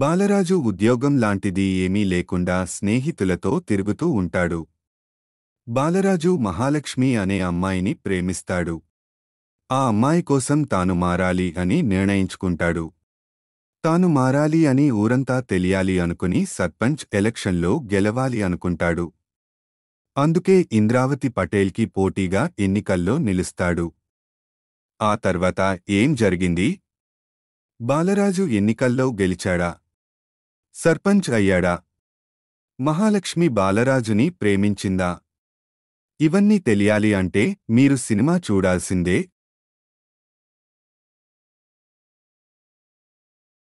బాలరాజు ఉద్యోగం లాంటిది ఏమీ లేకుండా స్నేహితులతో తిరుగుతూ ఉంటాడు బాలరాజు మహాలక్ష్మి అనే అమ్మాయిని ప్రేమిస్తాడు ఆ అమ్మాయి కోసం తాను మారాలి అని నిర్ణయించుకుంటాడు తాను మారాలి అని ఊరంతా తెలియాలి అనుకుని సర్పంచ్ ఎలక్షన్లో గెలవాలి అనుకుంటాడు అందుకే ఇంద్రావతి పటేల్కి పోటీగా ఎన్నికల్లో నిలుస్తాడు ఆ తర్వాత ఏం జరిగింది బాలరాజు ఎన్నికల్లో గెలిచాడా సర్పంచ్ అయ్యాడా మహాలక్ష్మి బాలరాజుని ప్రేమించిందా ఇవన్నీ తెలియాలి అంటే మీరు సినిమా చూడాల్సిందే